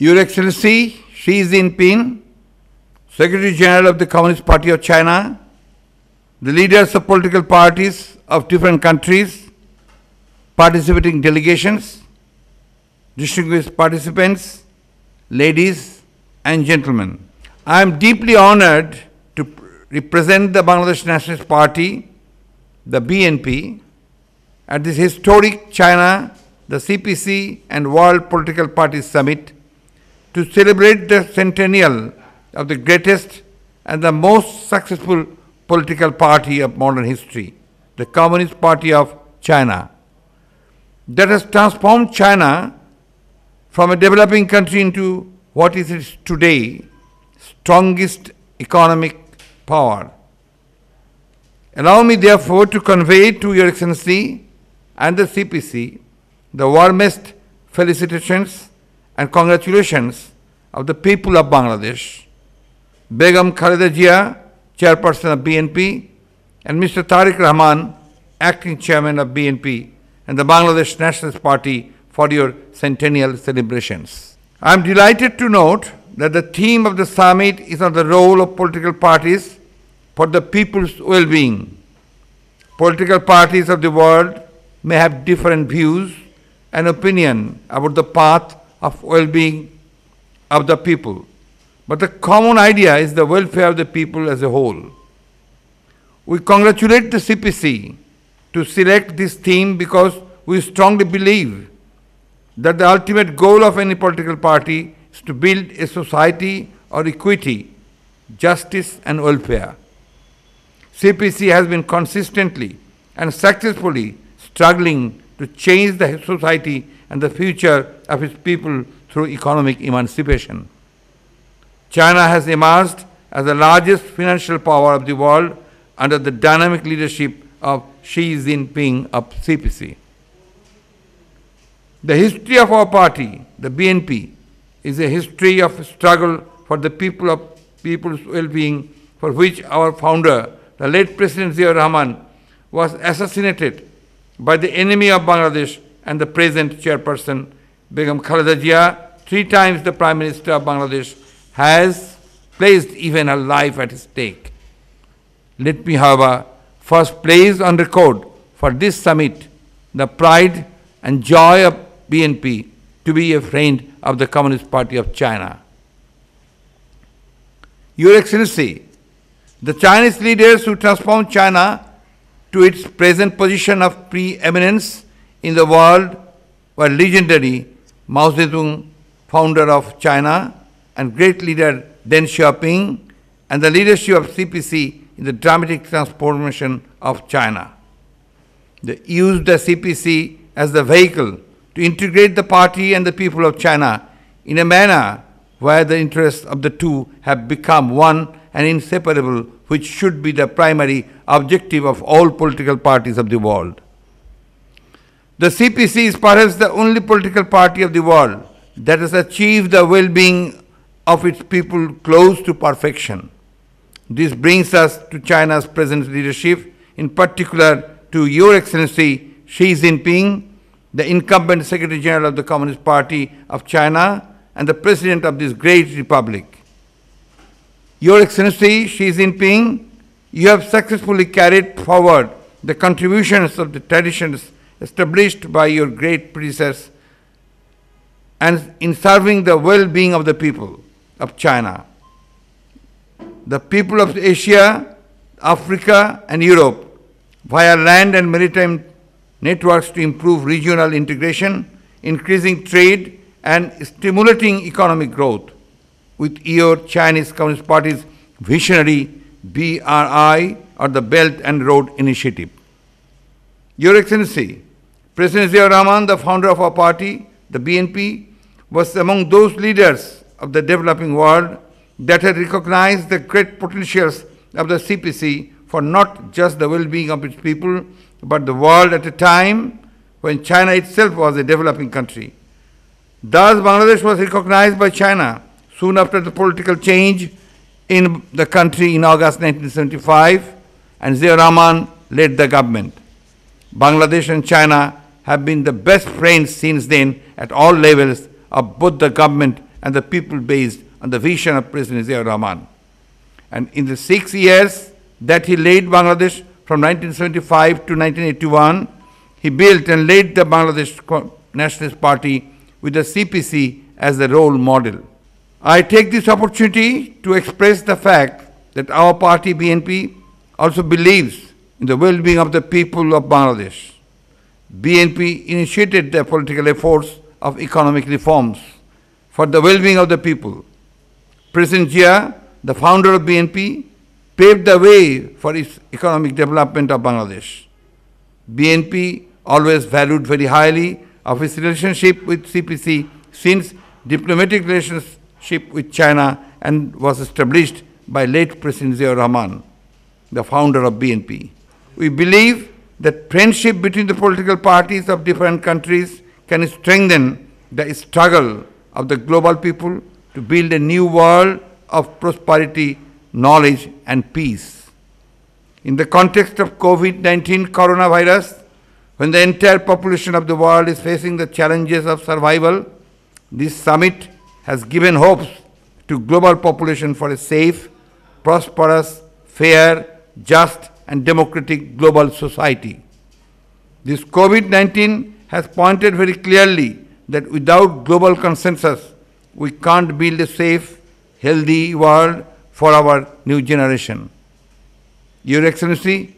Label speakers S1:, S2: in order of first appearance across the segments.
S1: Your Excellency Xi Jinping, Secretary General of the Communist Party of China, the leaders of political parties of different countries, participating delegations, distinguished participants, ladies and gentlemen. I am deeply honored to represent the Bangladesh Nationalist Party, the BNP, at this historic China, the CPC and World Political Parties Summit to celebrate the centennial of the greatest and the most successful political party of modern history, the Communist Party of China, that has transformed China from a developing country into what is today, strongest economic power. Allow me therefore to convey to Your Excellency and the CPC the warmest felicitations and congratulations of the people of Bangladesh. Begum Khalida Jia, chairperson of BNP, and Mr. Tariq Rahman, acting chairman of BNP and the Bangladesh Nationalist Party for your centennial celebrations. I am delighted to note that the theme of the summit is on the role of political parties for the people's well-being. Political parties of the world may have different views and opinion about the path of well-being of the people. But the common idea is the welfare of the people as a whole. We congratulate the CPC to select this theme because we strongly believe that the ultimate goal of any political party is to build a society or equity, justice and welfare. CPC has been consistently and successfully struggling to change the society and the future of its people through economic emancipation. China has emerged as the largest financial power of the world under the dynamic leadership of Xi Jinping of CPC. The history of our party, the BNP, is a history of struggle for the people of people's well-being for which our founder, the late President Zia Rahman, was assassinated by the enemy of Bangladesh and the present chairperson Begum Khalida Jia, three times the Prime Minister of Bangladesh, has placed even her life at stake. Let me, however, first place on record for this summit the pride and joy of BNP to be a friend of the Communist Party of China. Your Excellency, the Chinese leaders who transformed China to its present position of preeminence in the world were legendary Mao Zedong, founder of China, and great leader Deng Xiaoping, and the leadership of CPC in the dramatic transformation of China. They used the CPC as the vehicle to integrate the party and the people of China in a manner where the interests of the two have become one and inseparable, which should be the primary objective of all political parties of the world. The CPC is perhaps the only political party of the world that has achieved the well-being of its people close to perfection. This brings us to China's present leadership, in particular to Your Excellency Xi Jinping, the incumbent Secretary General of the Communist Party of China and the President of this great republic. Your Excellency Xi Jinping, you have successfully carried forward the contributions of the traditions established by your great predecessors and in serving the well-being of the people of China. The people of Asia, Africa and Europe via land and maritime networks to improve regional integration, increasing trade and stimulating economic growth with your Chinese Communist Party's visionary BRI or the Belt and Road Initiative. Your Excellency, President Zia Rahman, the founder of our party, the BNP, was among those leaders of the developing world that had recognized the great potentials of the CPC for not just the well-being of its people, but the world at a time when China itself was a developing country. Thus, Bangladesh was recognized by China soon after the political change in the country in August 1975, and Zia Rahman led the government. Bangladesh and China have been the best friends since then at all levels of both the government and the people based on the vision of President Ziaur Rahman. And in the six years that he led Bangladesh from 1975 to 1981, he built and led the Bangladesh Nationalist Party with the CPC as the role model. I take this opportunity to express the fact that our party, BNP, also believes in the well-being of the people of Bangladesh. BNP initiated the political efforts of economic reforms for the well-being of the people. President Jia, the founder of BNP, paved the way for its economic development of Bangladesh. BNP always valued very highly of its relationship with CPC since diplomatic relationship with China and was established by late President Zia Rahman, the founder of BNP. We believe that friendship between the political parties of different countries can strengthen the struggle of the global people to build a new world of prosperity, knowledge and peace. In the context of COVID-19 coronavirus, when the entire population of the world is facing the challenges of survival, this summit has given hopes to global population for a safe, prosperous, fair, just and democratic global society. This COVID-19 has pointed very clearly that without global consensus, we can't build a safe, healthy world for our new generation. Your Excellency,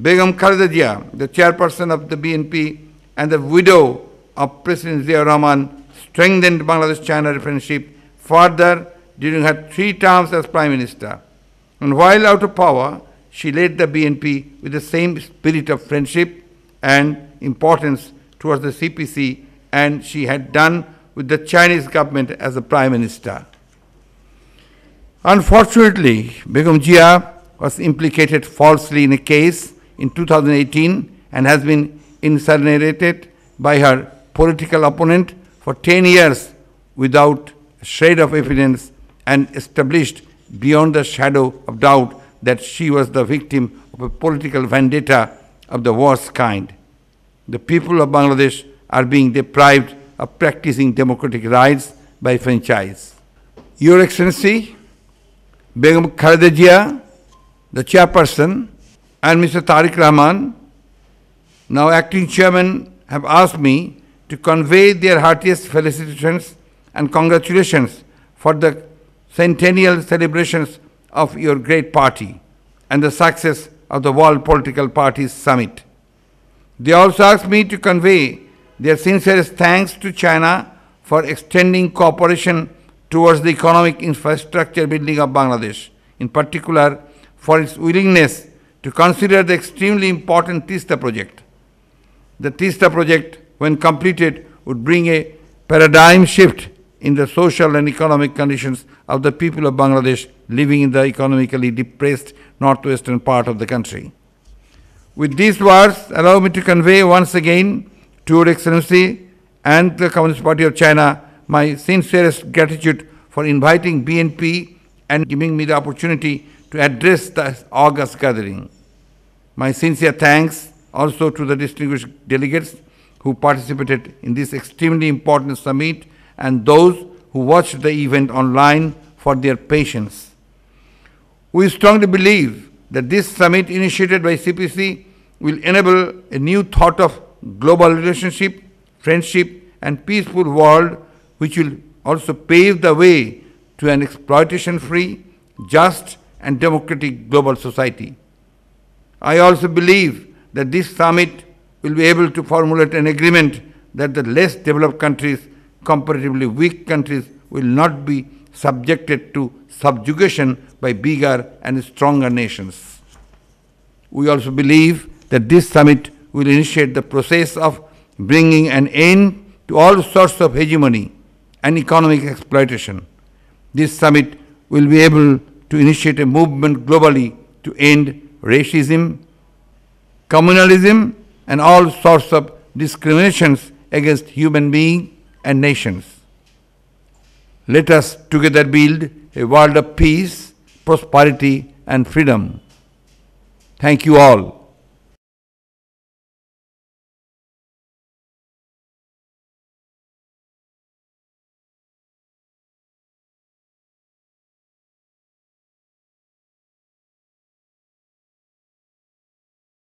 S1: Begum Khalida the chairperson of the BNP and the widow of President Zia Rahman, strengthened Bangladesh-China friendship further during her three terms as Prime Minister. And while out of power, she led the BNP with the same spirit of friendship and importance towards the CPC and she had done with the Chinese government as a Prime Minister. Unfortunately, Begum Jia was implicated falsely in a case in 2018 and has been incinerated by her political opponent for 10 years without shred of evidence and established beyond the shadow of doubt that she was the victim of a political vendetta of the worst kind. The people of Bangladesh are being deprived of practicing democratic rights by franchise. Your Excellency, Begum Khaleda the chairperson, and Mr. Tariq Rahman, now acting chairman, have asked me to convey their heartiest felicitations and congratulations for the centennial celebrations of your great party and the success of the World Political Parties Summit. They also asked me to convey their sincerest thanks to China for extending cooperation towards the economic infrastructure building of Bangladesh, in particular for its willingness to consider the extremely important TISTA project. The TISTA project, when completed, would bring a paradigm shift in the social and economic conditions of the people of Bangladesh living in the economically depressed northwestern part of the country. With these words, allow me to convey once again to Your Excellency and the Communist Party of China my sincerest gratitude for inviting BNP and giving me the opportunity to address the August gathering. My sincere thanks also to the distinguished delegates who participated in this extremely important summit and those who watched the event online for their patience. We strongly believe that this summit initiated by CPC will enable a new thought of global relationship, friendship and peaceful world which will also pave the way to an exploitation-free, just and democratic global society. I also believe that this summit will be able to formulate an agreement that the less developed countries comparatively weak countries will not be subjected to subjugation by bigger and stronger nations. We also believe that this summit will initiate the process of bringing an end to all sorts of hegemony and economic exploitation. This summit will be able to initiate a movement globally to end racism, communalism, and all sorts of discriminations against human beings and nations. Let us together build a world of peace, prosperity, and freedom. Thank you all.